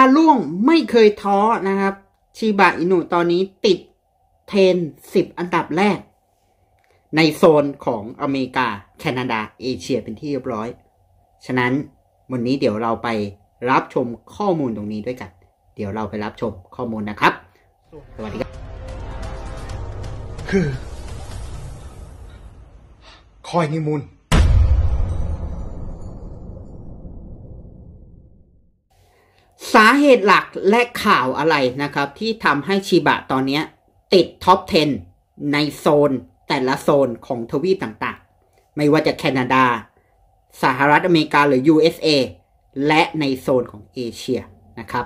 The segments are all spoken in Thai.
าล่วงไม่เคยท้อนะครับชิบะอินุตอนนี้ติดเทนสิบอันดับแรก ในโซนของอเมริกา แคนาดา เอเชียเป็นที่เรียบร้อย ฉะนั้นวันนี้เดี๋ยวเราไปรับชมข้อมูลตรงนี้ด้วยกัน เดี๋ยวเราไปรับชมข้อมูลนะครับ สวัสดีครับ คือ คอยนิมูลาเหตุหลักและข่าวอะไรนะครับที่ทำให้ชีบะตอนนี้ติดท็อป 10 ในโซนแต่ละโซนของทวีปต่างๆ ไม่ว่าจะแคนาดา สหรัฐอเมริกาหรือ USA และในโซนของเอเชียนะครับ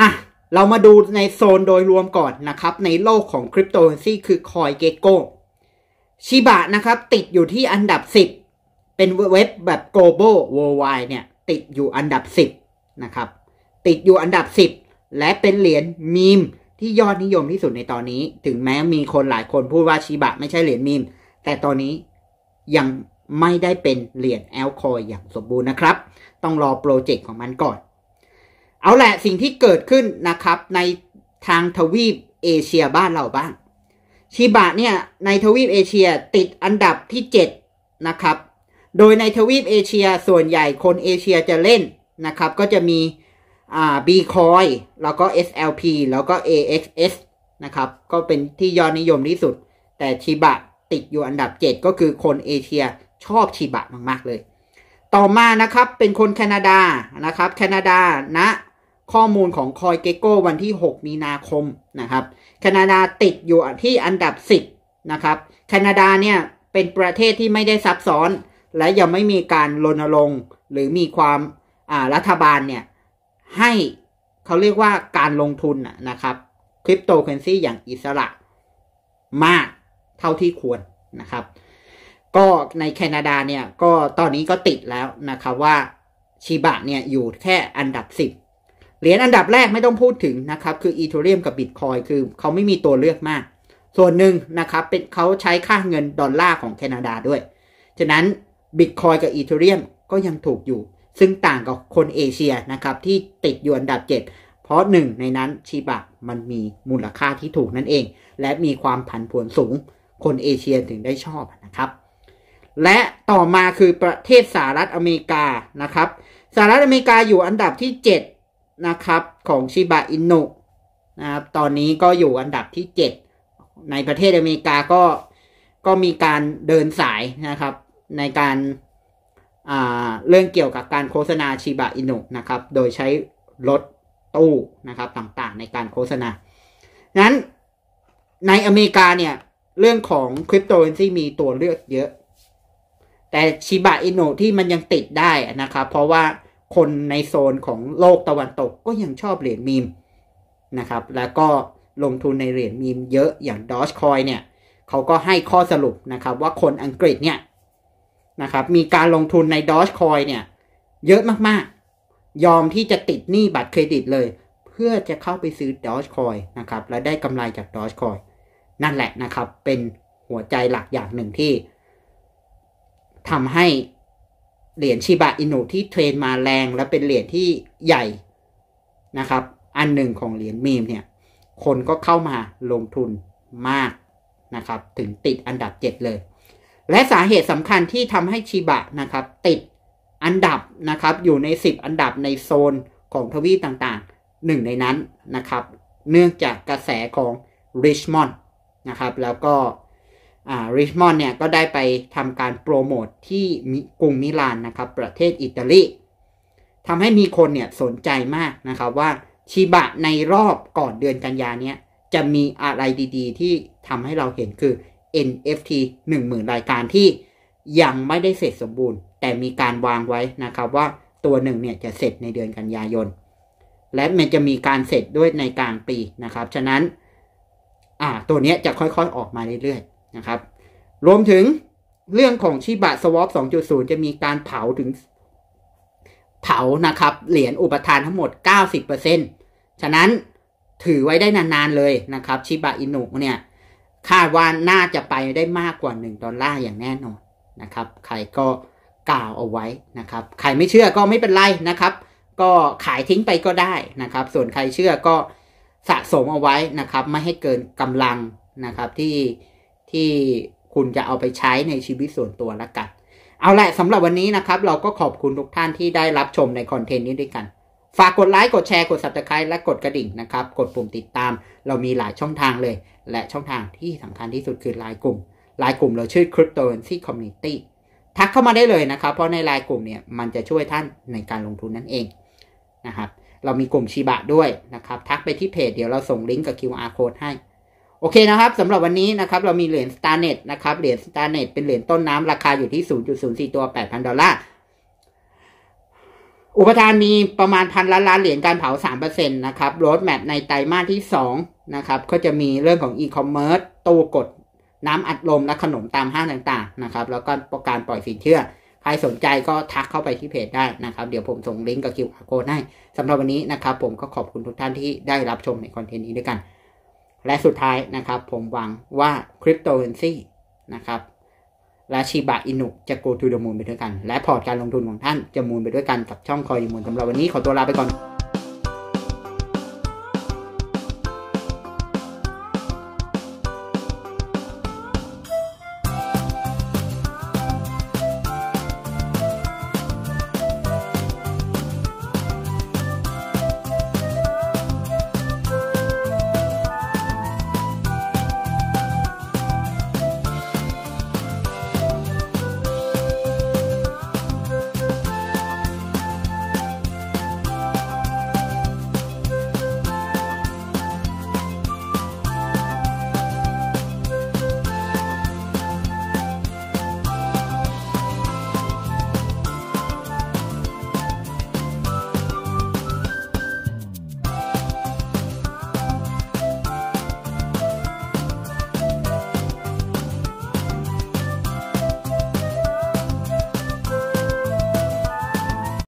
อ่ะ เรามาดูในโซนโดยรวมก่อนนะครับ ในโลกของคริปโตเคอเรนซีคือคอยเกโก้ชิบะนะครับติดอยู่ที่อันดับ 10 เป็นเว็บแบบ global worldwide เนี่ย ติดอยู่อันดับ 10 นะครับติดอยู่อันดับ 10 และเป็นเหรียญมีมที่ยอดนิยมที่สุดในตอนนี้ ถึงแม้มีคนหลายคนพูดว่าชีบะไม่ใช่เหรียญมีม แต่ตอนนี้ยังไม่ได้เป็นเหรียญแอลคอยอย่างสมบูรณ์นะครับ ต้องรอโปรเจกต์ของมันก่อน เอาแหละสิ่งที่เกิดขึ้นนะครับในทางทวีปเอเชียบ้านเราบ้างชีบะเนี่ยในทวีปเอเชียติดอันดับที่ 7 นะครับโดยในทวีปเอเชียส่วนใหญ่คนเอเชียจะเล่นนะครับ ก็จะมีบีคอย o ์แล้วก็ SLP แล้วก็ AXS นะครับ ก็เป็นที่ยอดนิยมที่สุด แต่ชิบะติดอยู่อันดับ 7 ก็คือคนเอเชียชอบชิบะมาก ๆ เลย ต่อมานะครับ เป็นคนแคนาดานะครับแคนาดาณนะ ข้อมูลของคอยเกโก้วันที่ 6 มีนาคมนะครับแคนาดาติดอยู่ที่อันดับ 10 นะครับแคนาดาเนี่ย เป็นประเทศที่ไม่ได้ซับซ้อน และยังไม่มีการรณรงค์หรือมีความรัฐบาลเนี่ยให้เขาเรียกว่าการลงทุนนะครับคริปโตเคอเรนซีอย่างอิสระมากเท่าที่ควรนะครับ ก็ในแคนาดาเนี่ยก็ตอนนี้ก็ติดแล้วนะครับว่าชีบะเนี่ยอยู่แค่อันดับ 10 เหรียญอันดับแรกไม่ต้องพูดถึงนะครับ คืออีทูเรียมกับบิตคอยคือเขาไม่มีตัวเลือกมาก ส่วนหนึ่งนะครับ เป็นเขาใช้ค่าเงินดอลลาร์ของแคนาดาด้วยฉะนั้นบิตคอยกับอีทูเรียมก็ยังถูกอยู่ซึ่งต่างกับคนเอเชียนะครับที่ติดอยู่อันดับ 7 เพราะหนึ่งในนั้นชีบะมันมีมูลค่าที่ถูกนั่นเอง และมีความผันผวนสูงคนเอเชียถึงได้ชอบนะครับ และต่อมาคือประเทศสหรัฐอเมริกานะครับสหรัฐอเมริกาอยู่อันดับที่7นะครับของชิบะอินุนะครับตอนนี้ก็อยู่อันดับที่ 7 ในประเทศอเมริกาก็ก็มีการเดินสายนะครับในการเรื่องเกี่ยวกับการโฆษณาชิบะอินุนะครับโดยใช้รถตู้นะครับต่างๆในการโฆษณานั้นในอเมริกาเนี่ยเรื่องของคริปโตเคอเรนซีมีตัวเลือกเยอะ แต่ชิบะอินุที่มันยังติดได้นะครับเพราะว่าคนในโซนของโลกตะวันตกก็ยังชอบเหรียญมีมนะครับแล้วก็ลงทุนในเหรียญมีมเยอะอย่างดอชคอยเนี่ยเขาก็ให้ข้อสรุปนะครับ ว่าคนอังกฤษเนี่ยนะครับมีการลงทุนในดอชคอยเนี่ยเยอะมากๆ ยอมที่จะติดหนี้บัตรเครดิตเลย เพื่อจะเข้าไปซื้อดอชคอยนะครับและได้กำไรจากดอชคอยนั่นแหละนะครับ เป็นหัวใจหลักอย่างหนึ่งที่ทำให้เหรียญชิบะอินุที่เทรนมาแรงและเป็นเหรียญที่ใหญ่นะครับอันหนึ่งของเหรียญมีมเนี่ยคนก็เข้ามาลงทุนมากนะครับ ถึงติดอันดับ 7 เลยและสาเหตุสำคัญที่ทำให้ชิบะนะครับ ติดอันดับนะครับ อยู่ใน 10 อันดับในโซนของทวีต่าง ๆ หนึ่งในนั้นนะครับ เนื่องจากกระแสของริชมอนด์นะครับ แล้วก็ริชมอนด์เนี่ยก็ได้ไปทำการโปรโมทที่กรุงมิลานนะครับ ประเทศอิตาลีทำให้มีคนเนี่ยสนใจมากนะครับว่าชิบะในรอบก่อนเดือนกันยานี้จะมีอะไรดีๆ ที่ทำให้เราเห็นคือ NFT 10,000 รายการที่ยังไม่ได้เสร็จสมบูรณ์ แต่มีการวางไว้นะครับว่าตัวหนึ่งเนี่ยจะเสร็จในเดือนกันยายน และมันจะมีการเสร็จด้วยในกลางปีนะครับฉะนั้นอ่าตัวนี้จะค่อยๆออกมาเรื่อยๆนะครับ รวมถึงเรื่องของชิบะสวอป2.0จะมีการเผาถึงเผานะครับเหรียญอุปทานทั้งหมด90%ฉะนั้นถือไว้ได้นาน ๆเลยนะครับชิบะอินุเนี่ยคาดว่าน่าจะไปได้มากกว่า1ดอลลาร์อย่างแน่นอนนะครับ ใครก็กล่าวเอาไว้นะครับ ใครไม่เชื่อก็ไม่เป็นไรนะครับ ก็ขายทิ้งไปก็ได้นะครับ ส่วนใครเชื่อก็สะสมเอาไว้นะครับ ไม่ให้เกินกำลังนะครับที่ที่คุณจะเอาไปใช้ในชีวิตส่วนตัวละกัน เอาละสำหรับวันนี้นะครับ เราก็ขอบคุณทุกท่านที่ได้รับชมในคอนเทนต์นี้ด้วยกันฝากกดไลค์กดแชร์กด subscribe และกดกระดิ่งนะครับ กดปุ่มติดตาม เรามีหลายช่องทางเลย และช่องทางที่สำคัญที่สุดคือไลน์กลุ่มไลน์กลุ่มเราชื่อ Cryptocurrency Community ทักเข้ามาได้เลยนะครับ เพราะในไลน์กลุ่มเนี่ยมันจะช่วยท่านในการลงทุนนั่นเองนะครับเรามีกลุ่มชีบะด้วยนะครับ ทักไปที่เพจเดี๋ยวเราส่งลิงก์กับ QR code ให้ โอเคนะครับสำหรับวันนี้นะครับเรามีเหรียญ StarNet นะครับเหรียญ StarNet เป็นเหรียญต้นน้ำราคาอยู่ที่ 0.04ตัว8,000ดอลลาร์อุปทานมีประมาณพันล้านล้านเหรียญการเผาสามเปอร์เซ็นตนะครับโรดแมปในไตรมาสที่สองนะครับ ก็จะมีเรื่องของอีคอมเมิร์ซตู้กด น้ำอัดลม และขนมตามห้างต่าง ๆนะครับ แล้วก็การปล่อยสินเชื่อ ใครสนใจก็ทักเข้าไปที่เพจได้นะครับเดี๋ยวผมส่งลิงก์กับคิวอาโค้ดให้สำหรับวันนี้นะครับผมก็ขอบคุณทุกท่านที่ได้รับชมในคอนเทนต์นี้ด้วยกัน และสุดท้ายนะครับ ผมหวังว่าคริปโตเคอเรนซีนะครับและชิบะอินุจะโกทูดมูลไปด้วยกัน และพอร์ตการลงทุนของท่านจะมูลไปด้วยกันกับช่องคอยมูลสำหรับวันนี้ ขอตัวลาไปก่อน